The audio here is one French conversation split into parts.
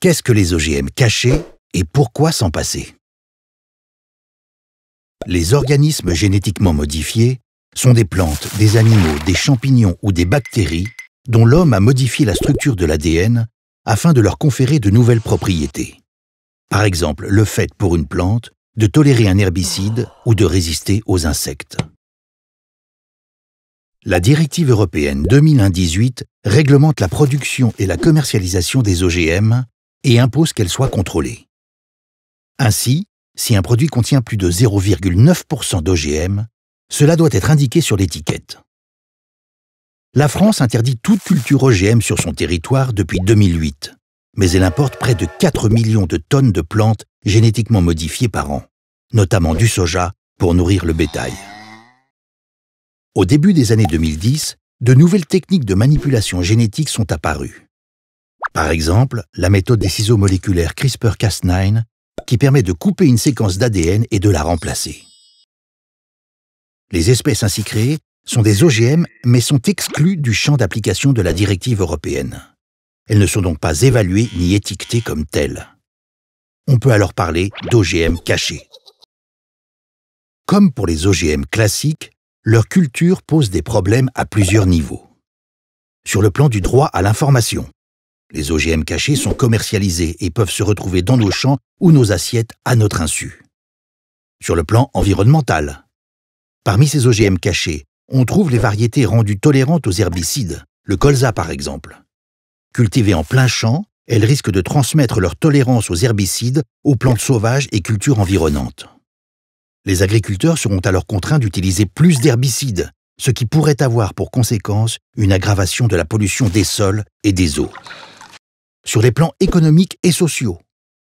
Qu'est-ce que les OGM cachés et pourquoi s'en passer Les organismes génétiquement modifiés sont des plantes, des animaux, des champignons ou des bactéries dont l'homme a modifié la structure de l'ADN afin de leur conférer de nouvelles propriétés. Par exemple, le fait pour une plante de tolérer un herbicide ou de résister aux insectes. La directive européenne 2018 réglemente la production et la commercialisation des OGM et impose qu'elle soit contrôlée. Ainsi, si un produit contient plus de 0,9% d'OGM, cela doit être indiqué sur l'étiquette. La France interdit toute culture OGM sur son territoire depuis 2008, mais elle importe près de 4 millions de tonnes de plantes génétiquement modifiées par an, notamment du soja pour nourrir le bétail. Au début des années 2010, de nouvelles techniques de manipulation génétique sont apparues. Par exemple, la méthode des ciseaux moléculaires CRISPR-Cas9 qui permet de couper une séquence d'ADN et de la remplacer. Les espèces ainsi créées sont des OGM mais sont exclues du champ d'application de la directive européenne. Elles ne sont donc pas évaluées ni étiquetées comme telles. On peut alors parler d'OGM cachés. Comme pour les OGM classiques, leur culture pose des problèmes à plusieurs niveaux. Sur le plan du droit à l'information, les OGM cachés sont commercialisés et peuvent se retrouver dans nos champs ou nos assiettes à notre insu. Sur le plan environnemental, parmi ces OGM cachés, on trouve les variétés rendues tolérantes aux herbicides, le colza par exemple. Cultivées en plein champ, elles risquent de transmettre leur tolérance aux herbicides, aux plantes sauvages et cultures environnantes. Les agriculteurs seront alors contraints d'utiliser plus d'herbicides, ce qui pourrait avoir pour conséquence une aggravation de la pollution des sols et des eaux sur les plans économiques et sociaux.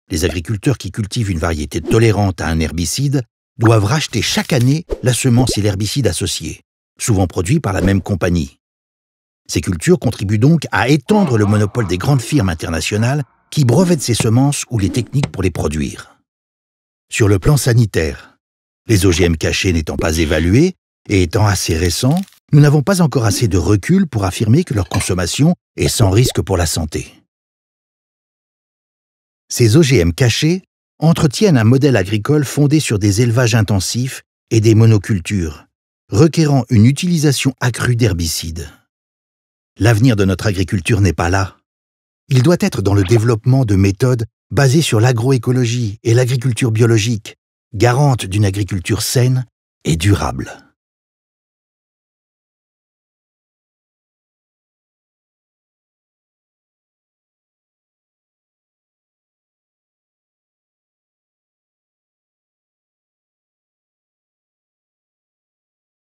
Les agriculteurs qui cultivent une variété tolérante à un herbicide doivent racheter chaque année la semence et l'herbicide associés, souvent produits par la même compagnie. Ces cultures contribuent donc à étendre le monopole des grandes firmes internationales qui brevettent ces semences ou les techniques pour les produire. Sur le plan sanitaire, les OGM cachés n'étant pas évalués et étant assez récents, nous n'avons pas encore assez de recul pour affirmer que leur consommation est sans risque pour la santé. Ces OGM cachés entretiennent un modèle agricole fondé sur des élevages intensifs et des monocultures, requérant une utilisation accrue d'herbicides. L'avenir de notre agriculture n'est pas là. Il doit être dans le développement de méthodes basées sur l'agroécologie et l'agriculture biologique, garantes d'une agriculture saine et durable.